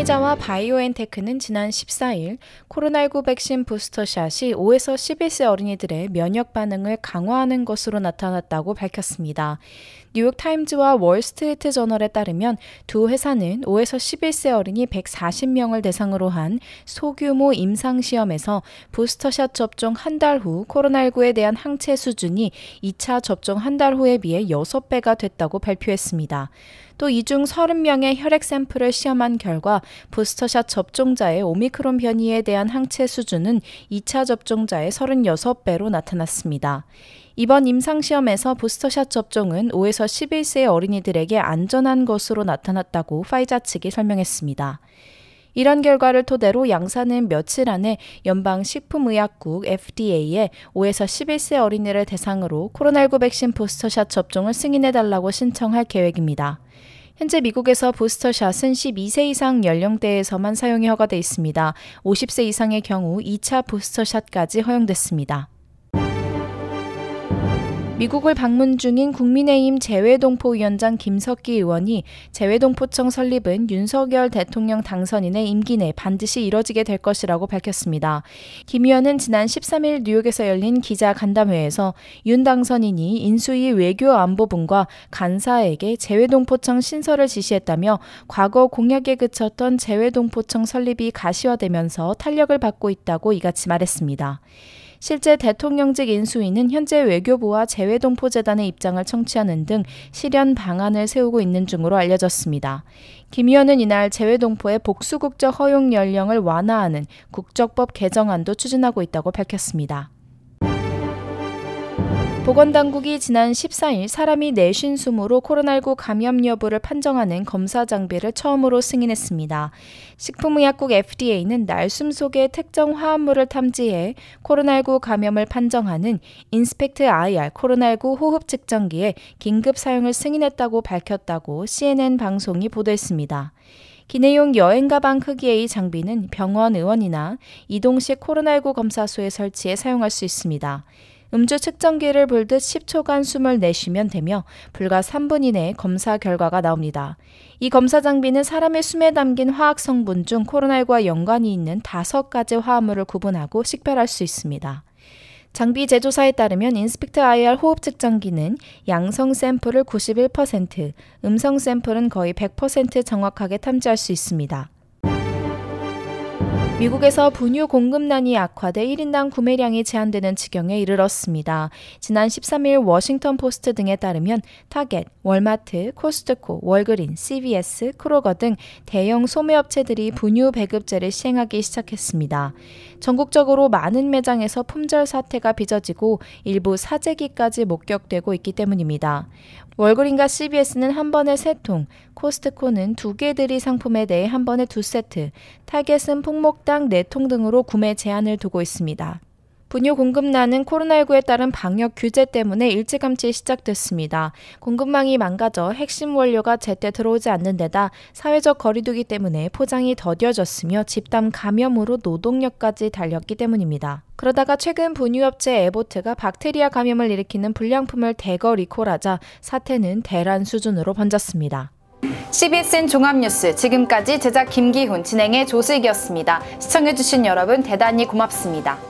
화이자와 바이오엔테크는 지난 14일 코로나19 백신 부스터샷이 5에서 11세 어린이들의 면역 반응을 강화하는 것으로 나타났다고 밝혔습니다. 뉴욕타임즈와 월스트리트 저널에 따르면 두 회사는 5에서 11세 어린이 140명을 대상으로 한 소규모 임상시험에서 부스터샷 접종 한 달 후 코로나19에 대한 항체 수준이 2차 접종 한 달 후에 비해 6배가 됐다고 발표했습니다. 또이중 30명의 혈액 샘플을 시험한 결과 부스터샷 접종자의 오미크론 변이에 대한 항체 수준은 2차 접종자의 36배로 나타났습니다. 이번 임상시험에서 부스터샷 접종은 5에서 11세의 어린이들에게 안전한 것으로 나타났다고 파이자 측이 설명했습니다. 이런 결과를 토대로 양사는 며칠 안에 연방 식품의약국 FDA에 5에서 11세 어린이를 대상으로 코로나19 백신 부스터샷 접종을 승인해달라고 신청할 계획입니다. 현재 미국에서 부스터샷은 12세 이상 연령대에서만 사용이 허가돼 있습니다. 50세 이상의 경우 2차 부스터샷까지 허용됐습니다. 미국을 방문 중인 국민의힘 재외동포위원장 김석기 의원이 재외동포청 설립은 윤석열 대통령 당선인의 임기 내 반드시 이뤄지게 될 것이라고 밝혔습니다. 김 의원은 지난 13일 뉴욕에서 열린 기자 간담회에서 윤 당선인이 인수위 외교안보분과 간사에게 재외동포청 신설을 지시했다며 과거 공약에 그쳤던 재외동포청 설립이 가시화되면서 탄력을 받고 있다고 이같이 말했습니다. 실제 대통령직 인수위는 현재 외교부와 재외동포재단의 입장을 청취하는 등 실현 방안을 세우고 있는 중으로 알려졌습니다. 김 의원은 이날 재외동포의 복수국적 허용 연령을 완화하는 국적법 개정안도 추진하고 있다고 밝혔습니다. 보건당국이 지난 14일 사람이 내쉰 숨으로 코로나19 감염 여부를 판정하는 검사 장비를 처음으로 승인했습니다. 식품의약국 FDA는 날숨 속에 특정 화합물을 탐지해 코로나19 감염을 판정하는 인스펙트 IR 코로나19 호흡 측정기에 긴급 사용을 승인했다고 밝혔다고 CNN 방송이 보도했습니다. 기내용 여행 가방 크기의 이 장비는 병원 의원이나 이동식 코로나19 검사소에 설치해 사용할 수 있습니다. 음주 측정기를 불듯 10초간 숨을 내쉬면 되며 불과 3분 이내에 검사 결과가 나옵니다. 이 검사 장비는 사람의 숨에 담긴 화학 성분 중 코로나19와 연관이 있는 5가지 화합물을 구분하고 식별할 수 있습니다. 장비 제조사에 따르면 인스펙트 IR 호흡 측정기는 양성 샘플을 91%, 음성 샘플은 거의 100% 정확하게 탐지할 수 있습니다. 미국에서 분유 공급난이 악화돼 1인당 구매량이 제한되는 지경에 이르렀습니다. 지난 13일 워싱턴 포스트 등에 따르면 타겟, 월마트, 코스트코, 월그린, CVS, 크로거 등 대형 소매업체들이 분유 배급제를 시행하기 시작했습니다. 전국적으로 많은 매장에서 품절 사태가 빚어지고 일부 사재기까지 목격되고 있기 때문입니다. 월그린과 CBS는 한 번에 세 통, 코스트코는 두개들이 상품에 대해 한 번에 두 세트, 타겟은 품목당 네 통 등으로 구매 제한을 두고 있습니다. 분유 공급난은 코로나19에 따른 방역 규제 때문에 일찌감치 시작됐습니다. 공급망이 망가져 핵심 원료가 제때 들어오지 않는 데다 사회적 거리두기 때문에 포장이 더뎌졌으며 집단 감염으로 노동력까지 달렸기 때문입니다. 그러다가 최근 분유업체 에보트가 박테리아 감염을 일으키는 불량품을 대거 리콜하자 사태는 대란 수준으로 번졌습니다. CBSN 종합뉴스 지금까지 제작 김기훈 진행의 조슬기였습니다. 시청해주신 여러분 대단히 고맙습니다.